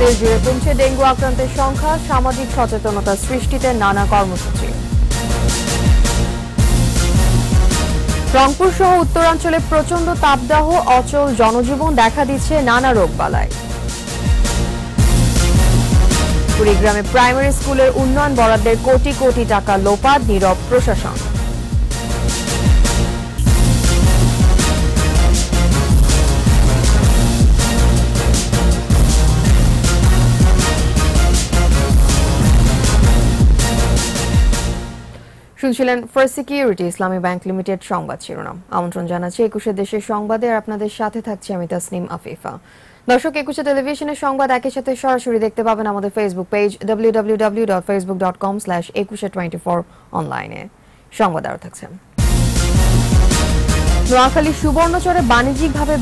দেশ জুড়ে কমছে ডেঙ্গু আক্রান্তের সংখ্যা সামাজিক সচেতনতা সৃষ্টিতে নানা কর্মসূচি রংপুর সহ উত্তরাঞ্চলে প্রচন্ড তাপদাহ অচল জনজীবন দেখা দিচ্ছে নানা রোগ বালায় কুড়িগ্রামে প্রাইমারি স্কুলের উন্নয়ন বরাদ্দের কোটি কোটি টাকা লোপাত নীরব প্রশাসন শুনছিলেন First Security Islami Bank Limited সংবাদ শিরোনাম আমন্ত্রণ জানাচ্ছি একুশে দেশের সংবাদে আর আপনাদের সাথে থাকছি আমি তাসনিম আফিফা দর্শক একুশে টেলিভিশনের সংবাদ একই সাথে সরাসরি দেখতে পাবেন আমাদের ফেসবুক পেজ www.facebook.com একুশে টোয়েন্টি ফোর অনলাইনে সংবাদ আরও থাকছেন নোয়াখালী সুবর্ণচরে বাণিজ্যিকভাবে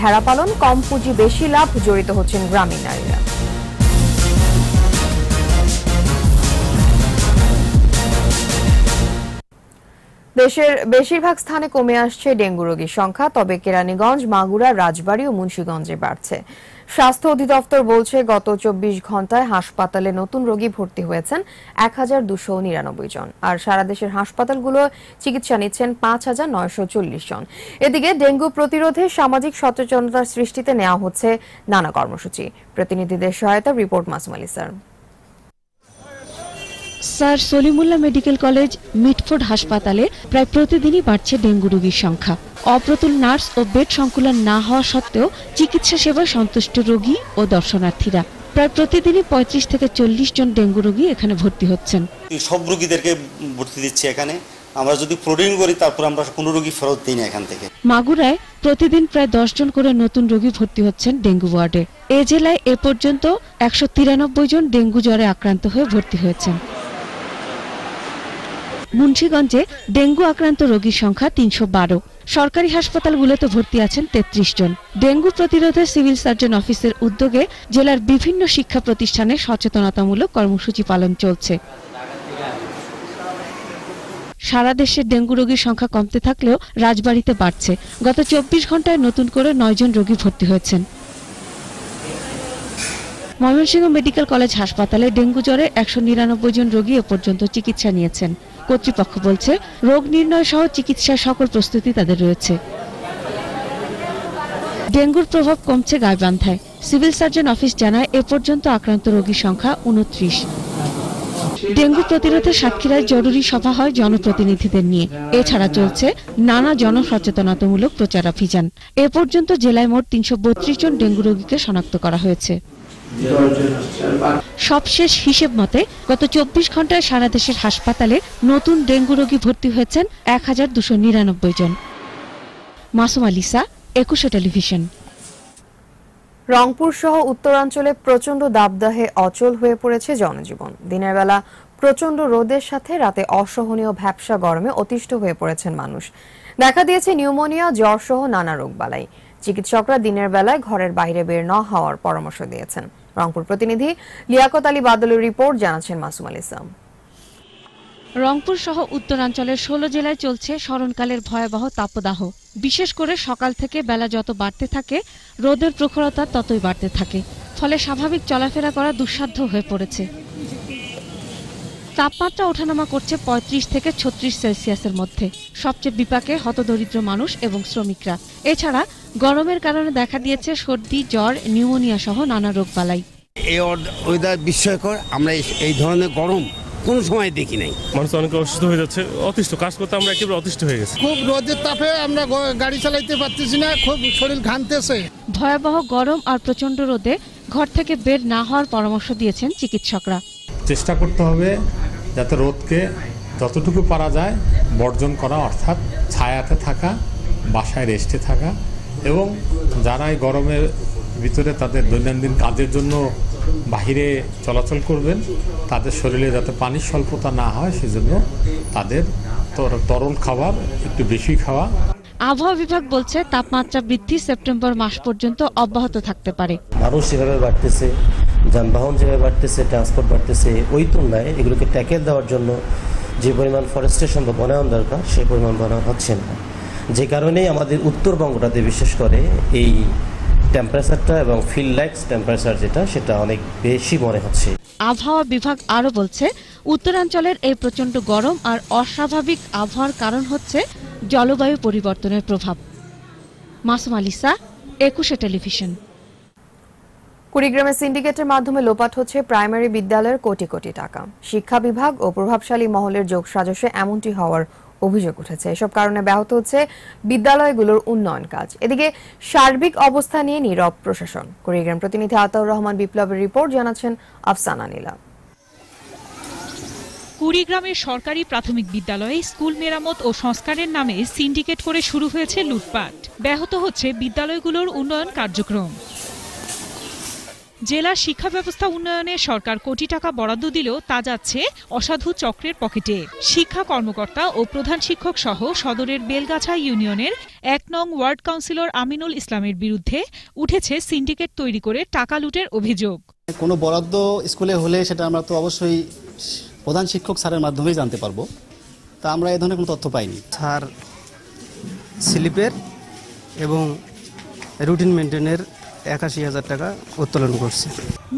ভেড়া পালন কম পুঁজি বেশি লাভ জড়িত হচ্ছেন গ্রামীণ নারীরা দেশের বেশিরভাগ স্থানে কমে আসছে ডেঙ্গু রোগীর সংখ্যা তবে কেরানীগঞ্জ মাগুরা রাজবাড়ী ও মুন্সীগঞ্জে বাড়ছে স্বাস্থ্য অধিদপ্তর বলছে গত চব্বিশ ঘন্টায় হাসপাতালে নতুন রোগী ভর্তি হয়েছেন এক হাজার দুশো নিরানব্বই জন আর সারা দেশের হাসপাতালগুলো চিকিৎসা নিচ্ছেন পাঁচ হাজার নয়শো চল্লিশ জন এদিকে ডেঙ্গু প্রতিরোধে সামাজিক সচেতনতার সৃষ্টিতে নেওয়া হচ্ছে নানা কর্মসূচি প্রতিনিধিদের সহায়তা report Masumali Sir Sir Salimullah Medical College Mitford হাসপাতালে প্রায় প্রতিদিনই বাড়ছে ডেঙ্গু রোগীর সংখ্যা অপ্রতুল নার্স ও বেড সংকুলন না হওয়া সত্ত্বেও চিকিৎসা সেবায় সন্তুষ্ট রোগী ও দর্শনার্থীরা প্রায় প্রতিদিনই পঁয়ত্রিশ থেকে চল্লিশ জন ডেঙ্গু রোগী এখানে ভর্তি হচ্ছেন সব রোগীদেরকে ভর্তি দিচ্ছে এখানে আমরা যদি প্রোটিন করি তারপর আমরা কোনো রোগী ফেরত দিই না এখান থেকে মাগুরায় প্রতিদিন প্রায় দশ জন করে নতুন রোগী ভর্তি হচ্ছেন ডেঙ্গু ওয়ার্ডে এ জেলায় এ পর্যন্ত একশো জন ডেঙ্গু জ্বরে আক্রান্ত হয়ে ভর্তি হয়েছেন মুন্সীগঞ্জে ডেঙ্গু আক্রান্ত রোগীর সংখ্যা তিনশো বারো সরকারি হাসপাতালগুলোতে ভর্তি আছেন তেত্রিশ জন ডেঙ্গু প্রতিরোধে সিভিল সার্জন অফিসের উদ্যোগে জেলার বিভিন্ন শিক্ষা প্রতিষ্ঠানে সচেতনতামূলক কর্মসূচি পালন চলছে সারা দেশে ডেঙ্গু রোগীর সংখ্যা কমতে থাকলেও রাজবাড়িতে বাড়ছে গত চব্বিশ ঘন্টায় নতুন করে নয়জন রোগী ভর্তি হয়েছেন ময়মনসিংহ মেডিকেল কলেজ হাসপাতালে ডেঙ্গু জ্বরে একশো নিরানব্বই জন রোগী এ পর্যন্ত চিকিৎসা নিয়েছেন কর্তৃপক্ষ বলছে রোগ নির্ণয় সহ চিকিৎসার সকল প্রস্তুতি তাদের রয়েছে ডেঙ্গুর প্রভাব কমছে গায়বান্ধায় সিভিল সার্জন অফিস জানায় এ পর্যন্ত আক্রান্ত রোগীর সংখ্যা উনত্রিশ ডেঙ্গু প্রতিরোধে সাতক্ষীরায় জরুরি সভা হয় জনপ্রতিনিধিদের নিয়ে এছাড়া চলছে নানা জনসচেতনতামূলক প্রচার অভিযান এ পর্যন্ত জেলায় মোট তিনশো জন ডেঙ্গু রোগীকে শনাক্ত করা হয়েছে সবশেষ হিসেব মতে গত চব্বিশ ঘন্টায় সারা দেশের হাসপাতালে নতুন ডেঙ্গু রোগী ভর্তি হয়েছেন এক হাজার দুশো নিরানব্বই জন মাসুম আলিসা একুশে টেলিভিশন রংপুর সহ উত্তরাঞ্চলে প্রচণ্ড দাবদাহে অচল হয়ে পড়েছে জনজীবন দিনের বেলা প্রচণ্ড রোদের সাথে রাতে অসহনীয় ভ্যাবসা গরমে অতিষ্ঠ হয়ে পড়েছেন মানুষ দেখা দিয়েছে নিউমোনিয়া জ্বর সহ নানা রোগ বালাই চিকিৎসকরা দিনের বেলায় ঘরের বাইরে বের না হওয়ার পরামর্শ দিয়েছেন রংপুর প্রতিনিধি লিয়াকত আলী বাদলের রিপোর্ট জানাচ্ছেন মাসুম আল ইসলাম রংপুর সহ উত্তরাঞ্চলের ষোলো জেলায় চলছে স্মরণকালের ভয়াবহ তাপদাহ বিশেষ করে সকাল থেকে বেলা যত বাড়তে থাকে রোদের প্রখরতা ততই বাড়তে থাকে ফলে স্বাভাবিক চলাফেরা করা দুঃসাধ্য হয়ে পড়েছে তাপমাত্রা ওঠানামা করছে ৩৫ থেকে ছত্রিশ সেলসিয়াসের মধ্যে সবচেয়ে বিপাকে হতদরিদ্র মানুষ এবং শ্রমিকরা এছাড়া গরমের কারণে দেখা দিয়েছে সর্দি জ্বর নিউমোনিয়া সহ নানা রোগ রোগবালাই এই ওয়েদার বিস্ময়কর আমরা এই ধরনের গরম কোনো সময় দেখি নাই মানুষ অনেক অসুস্থ হয়ে যাচ্ছে অতিষ্ঠ কাজ করতে আমরা একেবারে অতিষ্ঠ হয়ে গেছি খুব রোদের তাপে আমরা গাড়ি চালাইতে পারতেছি না খুব শরীর ঘামতেছে ভয়াবহ গরম আর প্রচন্ড রোদে ঘর থেকে বের না হওয়ার পরামর্শ দিয়েছেন চিকিৎসকরা চেষ্টা করতে হবে যাতে রোদকে যতটুকু পারা যায় বর্জন করা অর্থাৎ ছায়াতে থাকা বাসায় রেস্টে থাকা এবং যারা এই গরমের ভিতরে তাদের দৈনন্দিন কাজের জন্য বাহিরে চলাচল করবেন তাদের শরীরে যাতে পানির স্বল্পতা না হয় সেজন্য তাদের তরল খাবার একটু বেশি খাওয়া আবহাওয়া বিভাগ বলছে তাপমাত্রা বৃদ্ধি সেপ্টেম্বর মাস পর্যন্ত অব্যাহত থাকতে পারে মানুষ যেভাবে বাড়তেছে যানবাহন যেভাবে বাড়তেছে ট্রান্সপোর্ট বাড়তেছে ওই তুলনায় এগুলোকে ট্যাকেল দেওয়ার জন্য যে পরিমাণ ফরেস্টেশন বা বনায়ন দরকার সেই পরিমাণ বনায়ন হচ্ছে না যে কারণেই আমাদের উত্তরবঙ্গটাতে বিশেষ করে এই টেম্পারেচারটা এবং ফিল্ড লাইক্স টেম্পারেচার যেটা সেটা অনেক বেশি মনে হচ্ছে আবহাওয়া বিভাগ আরও বলছে উত্তরাঞ্চলের এই প্রচণ্ড গরম আর অস্বাভাবিক আবহাওয়ার কারণ হচ্ছে জলবায়ু পরিবর্তনের প্রভাব মাসুম আলিসা একুশে টেলিভিশন কুড়িগ্রামে সিন্ডিকেটের মাধ্যমে লোপাট হচ্ছে প্রাইমারি বিদ্যালয়ের কোটি কোটি টাকা শিক্ষা বিভাগ ও প্রভাবশালী মহলের যোগ সাজসে এমনটি হওয়ার অভিযোগ উঠেছে এসব কারণে ব্যাহত হচ্ছে বিদ্যালয়গুলোর উন্নয়ন কাজ এদিকে সার্বিক অবস্থা নিয়ে নীরব প্রশাসন কুড়িগ্রাম প্রতিনিধি আতাউর রহমান বিপ্লবের রিপোর্ট জানাচ্ছেন আফসানা নীলা কুড়িগ্রামের সরকারি প্রাথমিক বিদ্যালয়ে স্কুল মেরামত ও সংস্কারের নামে সিন্ডিকেট করে শুরু হয়েছে লুটপাট ব্যাহত হচ্ছে বিদ্যালয়গুলোর উন্নয়ন কার্যক্রম জেলা শিক্ষা ব্যবস্থা উন্নয়নে সরকার কোটি টাকা বরাদ্দ দিলেও তা যাচ্ছে অসাধু চক্রের পকেটে শিক্ষা কর্মকর্তা ও প্রধান শিক্ষক সহ সদরের বেলগাছা ইউনিয়নের এক নং ওয়ার্ড কাউন্সিলর আমিনুল ইসলামের বিরুদ্ধে উঠেছে সিন্ডিকেট তৈরি করে টাকা লুটের অভিযোগ কোনো বরাদ্দ স্কুলে হলে সেটা আমরা তো অবশ্যই প্রধান শিক্ষক স্যারের মাধ্যমেই জানতে পারবো তা আমরা এ ধরনের কোনো তথ্য পাইনি স্যার স্লিপের এবং রুটিন মেনটেনের একাশি হাজার টাকা উত্তোলন করছে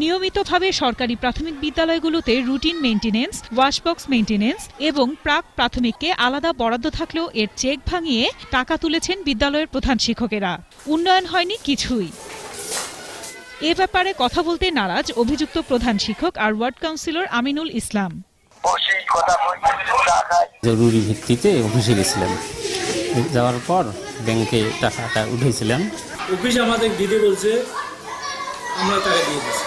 নিয়মিতভাবে সরকারি প্রাথমিক বিদ্যালয়গুলোতে রুটিন মেনটেনেন্স ওয়াশবক্স মেন্টেনেন্স এবং প্রাক প্রাথমিককে আলাদা বরাদ্দ থাকলেও এর চেক ভাঙিয়ে টাকা তুলেছেন বিদ্যালয়ের প্রধান শিক্ষকেরা উন্নয়ন হয়নি কিছুই এ ব্যাপারে কথা বলতে নারাজ অভিযুক্ত প্রধান শিক্ষক আর ওয়ার্ড কাউন্সিলর আমিনুল ইসলাম জরুরি ভিত্তিতে অফিসে গেছিলাম যাওয়ার পর ব্যাংকে টাকাটা উঠেছিলাম অফিস আমাদের বলছে আমরা তাকে দিয়ে দিচ্ছি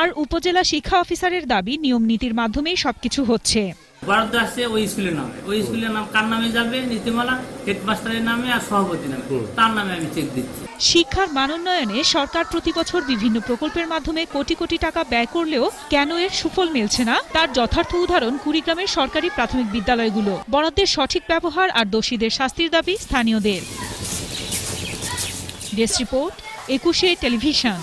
আর উপজেলা শিক্ষা অফিসারের দাবি নিয়ম নীতির মাধ্যমেই সবকিছু হচ্ছে বরাদ্দ আসছে ওই স্কুলের নামে ওই স্কুলের নাম কার নামে যাবে নীতিমালা হেডমাস্টারের নামে আর সভাপতি নামে তার নামে আমি চেক দিচ্ছি শিক্ষার মানোন্নয়নে সরকার প্রতি বছর বিভিন্ন প্রকল্পের মাধ্যমে কোটি কোটি টাকা ব্যয় করলেও কেন এর সুফল মিলছে না তার যথার্থ উদাহরণ কুড়িগ্রামের সরকারি প্রাথমিক বিদ্যালয়গুলো বরাদ্দের সঠিক ব্যবহার আর দোষীদের শাস্তির দাবি স্থানীয়দের রিপোর্ট একুশে টেলিভিশন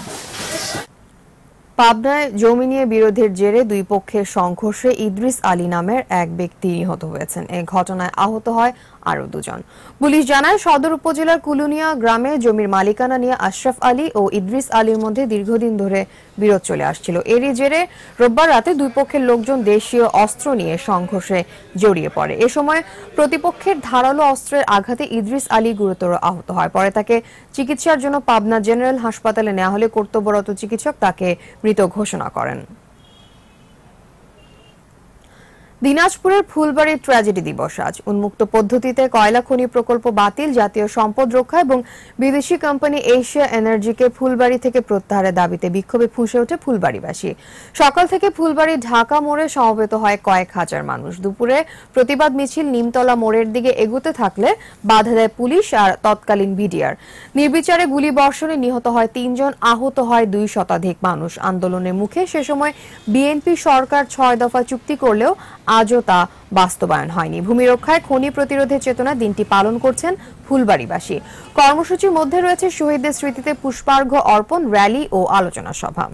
পাবনায় জমি নিয়ে বিরোধের জেরে দুই পক্ষের সংঘর্ষে ইদ্রিস আলী নামের এক ব্যক্তি নিহত হয়েছেন এ ঘটনায় আহত হয় আরো দুজন পুলিশ জানায় সদর উপজেলার কুলুনিয়া গ্রামে জমির মালিকানা নিয়ে আশরাফ আলী ও ইদ্রিস আলীর মধ্যে দীর্ঘদিন ধরে বিরোধ চলে আসছিল এরই জেরে রোববার রাতে দুই পক্ষের লোকজন দেশীয় অস্ত্র নিয়ে সংঘর্ষে জড়িয়ে পড়ে এ সময় প্রতিপক্ষের ধারালো অস্ত্রের আঘাতে ইদ্রিস আলী গুরুতর আহত হয় পরে তাকে চিকিৎসার জন্য পাবনা জেনারেল হাসপাতালে নেওয়া হলে কর্তব্যরত চিকিৎসক তাকে মৃত ঘোষণা করেন দিনাজপুরের ফুলবাড়ির ট্র্যাজেডি দিবস আজ উন্মুক্ত পদ্ধতিতে কয়লা খনি প্রকল্প বাতিল জাতীয় সম্পদ রক্ষা এবং বিদেশি কোম্পানি এশিয়া এনার্জিকে ফুলবাড়ি থেকে প্রত্যাহারের দাবিতে বিক্ষোভে ফুঁসে ওঠে ফুলবাড়িবাসী সকাল থেকে ফুলবাড়ি ঢাকা মোড়ে সমবেত হয় কয়েক হাজার মানুষ দুপুরে প্রতিবাদ মিছিল নিমতলা মোড়ের দিকে এগুতে থাকলে বাধা দেয় পুলিশ আর তৎকালীন বিডিআর নির্বিচারে গুলি বর্ষণে নিহত হয় তিনজন আহত হয় দুই শতাধিক মানুষ আন্দোলনের মুখে সে সময় বিএনপি সরকার ছয় দফা চুক্তি করলেও আজও তা বাস্তবায়ন হয়নি ভূমি রক্ষায় খনি প্রতিরোধের চেতনা দিনটি পালন করছেন ফুলবাড়িবাসী কর্মসূচির মধ্যে রয়েছে শহীদদের স্মৃতিতে পুষ্পার্ঘ্য অর্পণ র্যালি ও আলোচনা সভা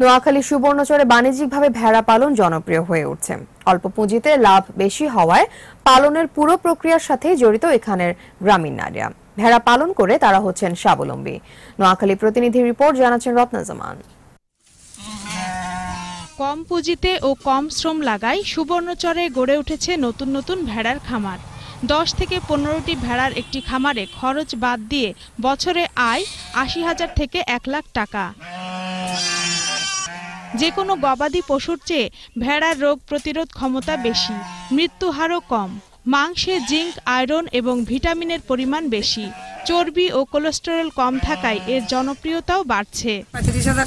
নোয়াখালী সুবর্ণচরে বাণিজ্যিকভাবে ভেড়া পালন জনপ্রিয় হয়ে উঠছে অল্প পুঁজিতে লাভ বেশি হওয়ায় পালনের পুরো প্রক্রিয়ার সাথে জড়িত এখানের গ্রামীণ নারীরা ভেড়া পালন করে তারা হচ্ছেন স্বাবলম্বী নোয়াখালী প্রতিনিধি রিপোর্ট জানাচ্ছেন রত্না জামান কম পুঁজিতে ও কম শ্রম লাগায় সুবর্ণচরে গড়ে উঠেছে নতুন নতুন ভেড়ার খামার দশ থেকে পনেরোটি ভেড়ার একটি খামারে খরচ বাদ দিয়ে বছরে আয় আশি হাজার থেকে এক লাখ টাকা যে কোনো গবাদি পশুর চেয়ে ভেড়ার রোগ প্রতিরোধ ক্ষমতা বেশি মৃত্যু হারও কম মাংসে জিঙ্ক আয়রন এবং ভিটামিনের পরিমাণ বেশি চর্বি ও কোলেস্টেরল কম থাকায় এর জনপ্রিয়তাও বাড়ছে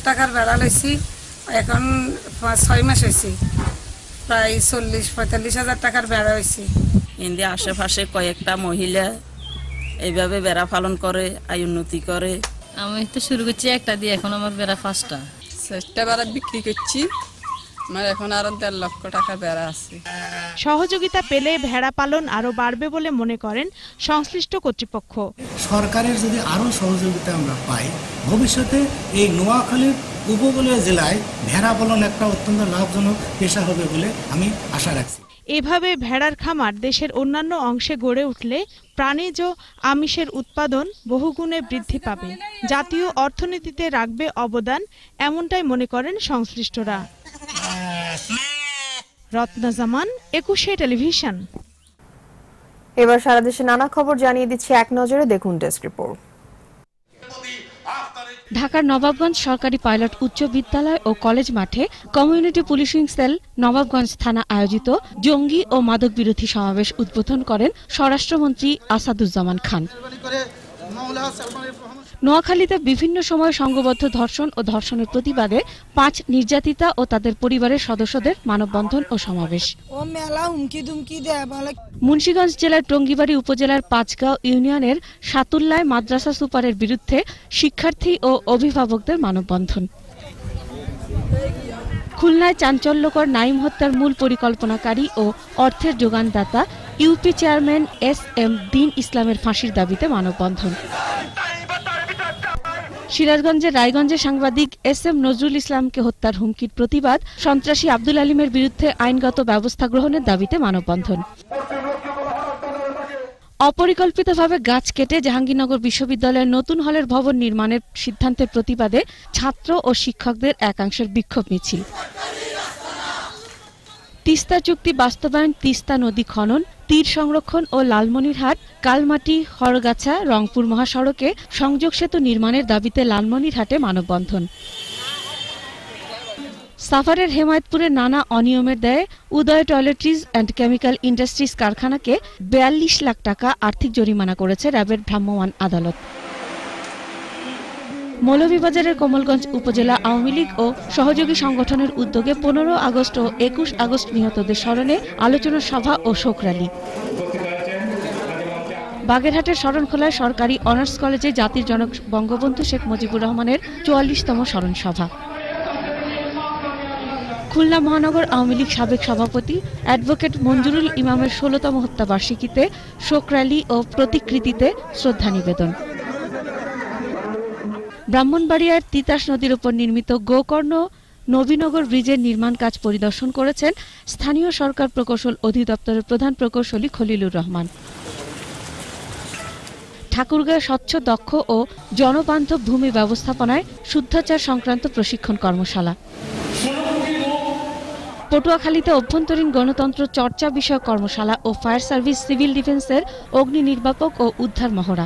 টাকার লইছি এখন পাঁচ ছয় মাস হয়েছে প্রায় চল্লিশ পঁয়তাল্লিশ হাজার টাকার বেড়া হয়েছে হিন্দি আশেপাশে কয়েকটা মহিলা এইভাবে বেড়া পালন করে আয় উন্নতি করে আমি তো শুরু করছি একটা দিয়ে এখন আমার বেড়া পাঁচটা চারটা বেড়া বিক্রি করছি আমার এখন লক্ষ টাকা বেড়া আছে সহযোগিতা পেলে ভেড়া পালন আরো বাড়বে বলে মনে করেন সংশ্লিষ্ট কর্তৃপক্ষ সরকারের যদি আরো সহযোগিতা আমরা পাই ভবিষ্যতে এই নোয়াখালীর উপকূলীয় জেলায় ভেড়া পালন একটা অত্যন্ত লাভজনক পেশা হবে বলে আমি আশা রাখছি এভাবে ভেড়ার খামার দেশের অন্যান্য অংশে গড়ে উঠলে প্রাণীজ আমিষের উৎপাদন বহুগুণে বৃদ্ধি পাবে জাতীয় অর্থনীতিতে রাখবে অবদান এমনটাই মনে করেন সংশ্লিষ্টরা রত্না জামান একুশে টেলিভিশন এবার সারা দেশে নানা খবর জানিয়ে দিচ্ছে এক নজরে দেখুন ডেস্ক রিপোর্ট ঢাকার নবাবগঞ্জ সরকারি পাইলট উচ্চ বিদ্যালয় ও কলেজ মাঠে কমিউনিটি পুলিশিং সেল নবাবগঞ্জ থানা আয়োজিত জঙ্গি ও মাদক বিরোধী সমাবেশ উদ্বোধন করেন স্বরাষ্ট্রমন্ত্রী আসাদুজ্জামান খান নোয়াখালীতে বিভিন্ন সময় সংঘবদ্ধ ধর্ষণ ও ধর্ষণের প্রতিবাদে পাঁচ নির্যাতিতা ও তাদের পরিবারের সদস্যদের মানববন্ধন ও সমাবেশ মুন্সীগঞ্জ জেলার টঙ্গিবাড়ি উপজেলার পাঁচগাঁও ইউনিয়নের সাতুল্লায় মাদ্রাসা সুপারের বিরুদ্ধে শিক্ষার্থী ও অভিভাবকদের মানববন্ধন খুলনায় চাঞ্চল্যকর নাইম হত্যার মূল পরিকল্পনাকারী ও অর্থের যোগানদাতা UP chairman S M Din ইসলামের ফাঁসির দাবিতে মানববন্ধন সিরাজগঞ্জের রায়গঞ্জে সাংবাদিক এস এম নজরুল ইসলামকে হত্যার হুমকির প্রতিবাদ সন্ত্রাসী আব্দুল আলিমের বিরুদ্ধে আইনগত ব্যবস্থা গ্রহণের দাবিতে মানববন্ধন অপরিকল্পিতভাবে গাছ কেটে জাহাঙ্গীরনগর বিশ্ববিদ্যালয়ের নতুন হলের ভবন নির্মাণের সিদ্ধান্তের প্রতিবাদে ছাত্র ও শিক্ষকদের একাংশের বিক্ষোভ মিছিল তিস্তা চুক্তি বাস্তবায়ন তিস্তা নদী খনন তীর সংরক্ষণ ও লালমনিরহাট কালমাটি হরগাছা রংপুর মহাসড়কে সংযোগ সেতু নির্মাণের দাবিতে লালমনিরহাটে মানববন্ধন সাফারের হেমায়তপুরে নানা অনিয়মের দেয় Uday Toiletries and Chemical Industries কারখানাকে বিয়াল্লিশ লাখ টাকা আর্থিক জরিমানা করেছে র্যাবের ভ্রাম্যমাণ আদালত মৌলভীবাজারের কমলগঞ্জ উপজেলা আওয়ামী লীগ ও সহযোগী সংগঠনের উদ্যোগে পনেরো আগস্ট ও একুশ আগস্ট নিহতদের স্মরণে আলোচনা সভা ও শোক র্যালি বাগেরহাটের শরণখোলায় সরকারি অনার্স কলেজে জাতির জনক বঙ্গবন্ধু শেখ মুজিবুর রহমানের চুয়াল্লিশতম স্মরণ সভা খুলনা মহানগর আওয়ামী লীগ সাবেক সভাপতি অ্যাডভোকেট মঞ্জুরুল ইমামের ষোলতম হত্যাবার্ষিকীতে শোক র্যালি ও প্রতিকৃতিতে শ্রদ্ধা নিবেদন ব্রাহ্মণবাড়িয়ার তিতাস নদীর উপর নির্মিত গোকর্ণ নবীনগর ব্রিজের নির্মাণ কাজ পরিদর্শন করেছেন স্থানীয় সরকার প্রকৌশল অধিদপ্তরের প্রধান প্রকৌশলী খলিলুর রহমান ঠাকুরগাঁয় স্বচ্ছ দক্ষ ও জনবান্ধব ভূমি ব্যবস্থাপনায় শুদ্ধাচার সংক্রান্ত প্রশিক্ষণ কর্মশালা পটুয়াখালীতে অভ্যন্তরীণ গণতন্ত্র চর্চা বিষয়ক কর্মশালা ও ফায়ার সার্ভিস সিভিল ডিফেন্সের অগ্নি নির্বাপক ও উদ্ধার মহড়া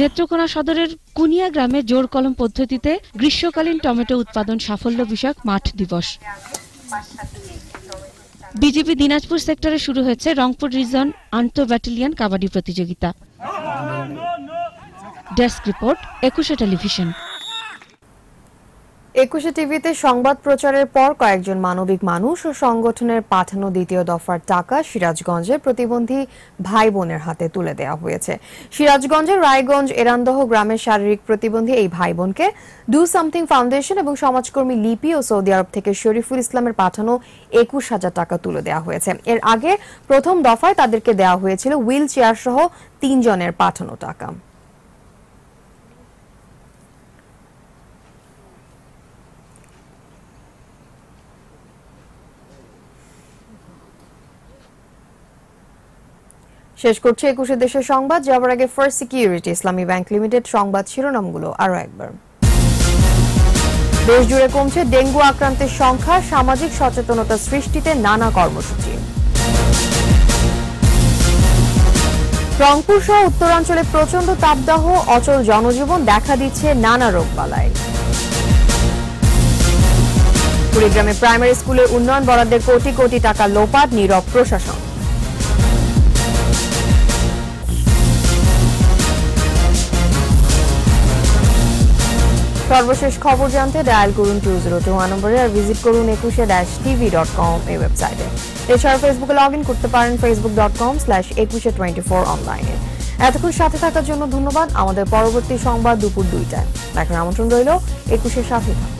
নেত্রকোনা সদরের কুনিয়া গ্রামে জোর কলম পদ্ধতিতে গ্রীষ্মকালীন টমেটো উৎপাদন সাফল্য বিষয়ক মাঠ দিবস বিজেপি দিনাজপুর সেক্টরে শুরু হয়েছে রংপুর রিজন আন্ত ব্যাটালিয়ান কাবাডি প্রতিযোগিতা ডেস্ক রিপোর্ট একুশে টেলিভিশন একুশে টিভিতে সংবাদ প্রচারের পর কয়েকজন মানবিক মানুষ ও সংগঠনের পাঠানো দ্বিতীয় দফার টাকা সিরাজগঞ্জে প্রতিবন্ধী ভাই বোনের হাতে তুলে দেওয়া হয়েছে সিরাজগঞ্জের রায়গঞ্জ এরান্দহ গ্রামের শারীরিক প্রতিবন্ধী এই ভাই বোনকে ডু সামথিং ফাউন্ডেশন এবং সমাজকর্মী লিপি ও সৌদি আরব থেকে শরীফুল ইসলামের পাঠানো একুশ হাজার টাকা তুলে দেওয়া হয়েছে এর আগে প্রথম দফায় তাদেরকে দেওয়া হয়েছিল হুইল চেয়ার সহ তিনজনের পাঠানো টাকা শেষ করছে একুশে দেশের সংবাদ যাওয়ার আগে First Security Islami Bank Limited সংবাদ শিরোনামগুলো আরো একবার দেশ জুড়ে কমছে ডেঙ্গু আক্রান্তের সংখ্যা সামাজিক সচেতনতা সৃষ্টিতে নানা কর্মসূচি রংপুর সহ উত্তরাঞ্চলে প্রচন্ড তাপদাহ অচল জনজীবন দেখা দিচ্ছে নানা রোগ বালায় কুড়িগ্রামে প্রাইমারি স্কুলের উন্নয়ন বরাদ্দের কোটি কোটি টাকা লোপাট নীরব প্রশাসন সর্বশেষ খবর জানতে ডায়াল করুন টু জিরো টু ওয়ান নম্বরে আর ভিজিট করুন একুশে ড্যাশ টিভি ডট কম এই ওয়েবসাইটে এছাড়া ফেসবুকে লগ ইন করতে পারেন ফেসবুক ডট কম স্ল্যাশ একুশে টোয়েন্টি ফোর অনলাইনে এতক্ষণ সাথে থাকার জন্য ধন্যবাদ আমাদের পরবর্তী সংবাদ দুপুর দুইটায় দেখার আমন্ত্রণ রইল একুশের সাথে থাকুন